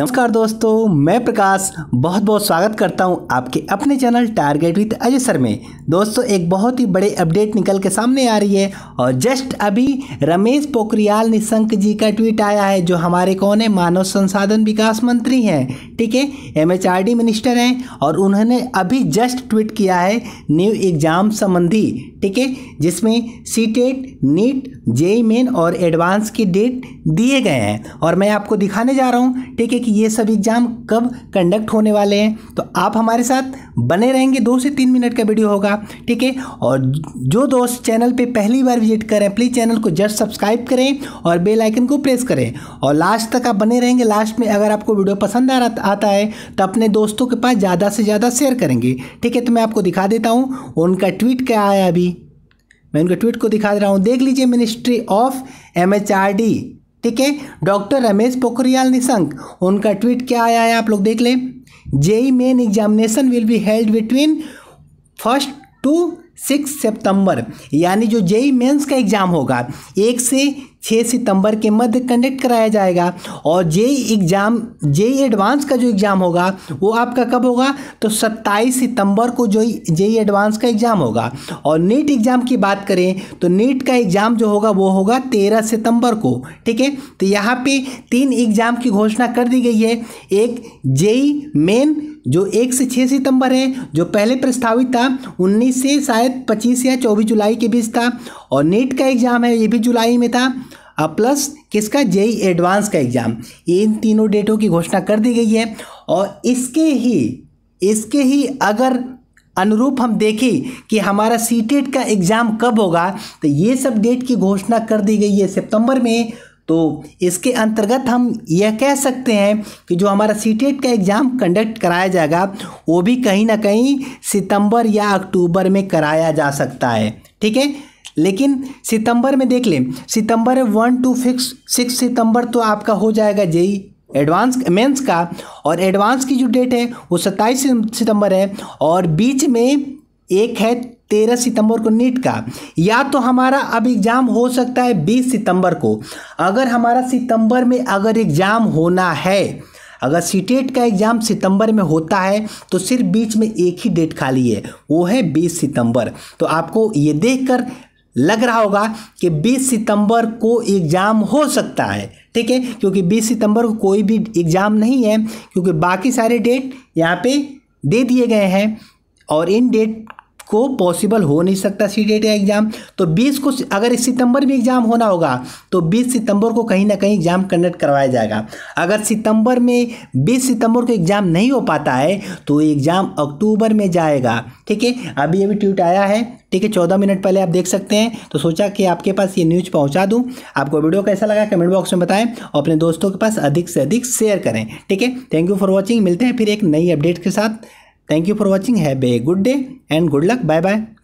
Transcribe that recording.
नमस्कार दोस्तों मैं प्रकाश बहुत बहुत स्वागत करता हूं आपके अपने channel target with Ajay sir में दोस्तों एक बहुत ही बड़े अपडेट निकल के सामने आ रही है और जस्ट अभी रमेश पोखरियाल निशंक जी का ट्वीट आया है जो हमारे कौन है मानव संसाधन विकास मंत्री हैं ठीक है M H R D minister हैं और उन्होंने अभी जस्ट ट्वीट किया है न्यू एग्ज़ाम संबंधी ठीक है जिसमें CTET e NEET JEE Main e e और एडवांस की डेट दिए गए हैं और मैं आपको दिखाने जा रहा हूँ ठीक है कि ये सब एग्ज़ाम कब कंडक्ट होने वाले हैं तो आप हमारे साथ बने रहेंगे दो से तीन मिनट का वीडियो होगा ठीक है और जो दोस्त चैनल पे पहली बार विजिट करें प्लीज़ चैनल को जस्ट सब्सक्राइब करें और बेल आइकन को प्रेस करें और लास्ट तक आप बने रहेंगे लास्ट में अगर आपको वीडियो पसंद आ आता है तो अपने दोस्तों के पास ज़्यादा से ज़्यादा शेयर करेंगे ठीक है तो मैं आपको दिखा देता हूँ उनका ट्वीट क्या आया अभी मैं उनके ट्वीट को दिखा दे रहा हूँ देख लीजिए मिनिस्ट्री ऑफ एम ठीक है डॉक्टर रमेश पोखरियाल निशंक उनका ट्वीट क्या आया है आप लोग देख लें JEE Main examination will be held between first to six सितंबर यानी जो जेई मेंस का एग्ज़ाम होगा एक से 6 सितंबर के मध्य कंडक्ट कराया जाएगा और जेई एग्ज़ाम जेई एडवांस का जो एग्ज़ाम होगा वो आपका कब होगा तो 27 सितंबर को जो जेई एडवांस का एग्ज़ाम होगा और नीट एग्ज़ाम की बात करें तो नीट का एग्ज़ाम जो होगा वो होगा 13 सितंबर को ठीक है तो यहाँ पे तीन एग्ज़ाम की घोषणा कर दी गई है एक जेई मेन जो एक से छः सितंबर है जो पहले प्रस्तावित था उन्नीस से शायद पच्चीस या चौबीस जुलाई के बीच था और नीट का एग्ज़ाम है ये भी जुलाई में था और प्लस किसका जेई एडवांस e का एग्ज़ाम इन तीनों डेटों की घोषणा कर दी गई है और इसके ही इसके ही अगर अनुरूप हम देखें कि हमारा सी e का एग्ज़ाम कब होगा तो ये सब डेट की घोषणा कर दी गई है सितंबर में तो इसके अंतर्गत हम यह कह सकते हैं कि जो हमारा सी e का एग्ज़ाम कंडक्ट कराया जाएगा वो भी कहीं ना कहीं सितंबर या अक्टूबर में कराया जा सकता है ठीक है लेकिन सितंबर में देख लें सितंबर वन टू फिक्स सिक्स सितंबर तो आपका हो जाएगा जेई एडवांस मेंस का और एडवांस की जो डेट है वो सत्ताईस सितंबर है और बीच में एक है तेरह सितंबर को नीट का या तो हमारा अब एग्ज़ाम हो सकता है बीस सितंबर को अगर हमारा सितंबर में अगर एग्ज़ाम होना है अगर सीटेट e का एग्ज़ाम सितंबर में होता है तो सिर्फ बीच में एक ही डेट खाली है वो है बीस सितंबर तो आपको ये देखकर लग रहा होगा कि 20 सितंबर को एग्ज़ाम हो सकता है ठीक है क्योंकि 20 सितंबर को कोई भी एग्ज़ाम नहीं है क्योंकि बाकी सारे डेट यहाँ पे दे दिए गए हैं और इन डेट को पॉसिबल हो नहीं सकता सी का एग्ज़ाम तो बीस को अगर इस सितंबर में एग्ज़ाम होना होगा तो बीस सितंबर को कहीं ना कहीं एग्ज़ाम कंडक्ट करवाया जाएगा अगर सितंबर में बीस सितंबर को एग्ज़ाम नहीं हो पाता है तो एग्ज़ाम अक्टूबर में जाएगा ठीक है अभी अभी ट्वीट आया है ठीक है चौदह मिनट पहले आप देख सकते हैं तो सोचा कि आपके पास ये न्यूज़ पहुंचा दूं आपको वीडियो कैसा लगा कमेंट बॉक्स में बताएं और अपने दोस्तों के पास अधिक से अधिक शेयर करें ठीक है थैंक यू फॉर वॉचिंग मिलते हैं फिर एक नई अपडेट के साथ Thank you for watching. Have a good day and good luck. Bye bye.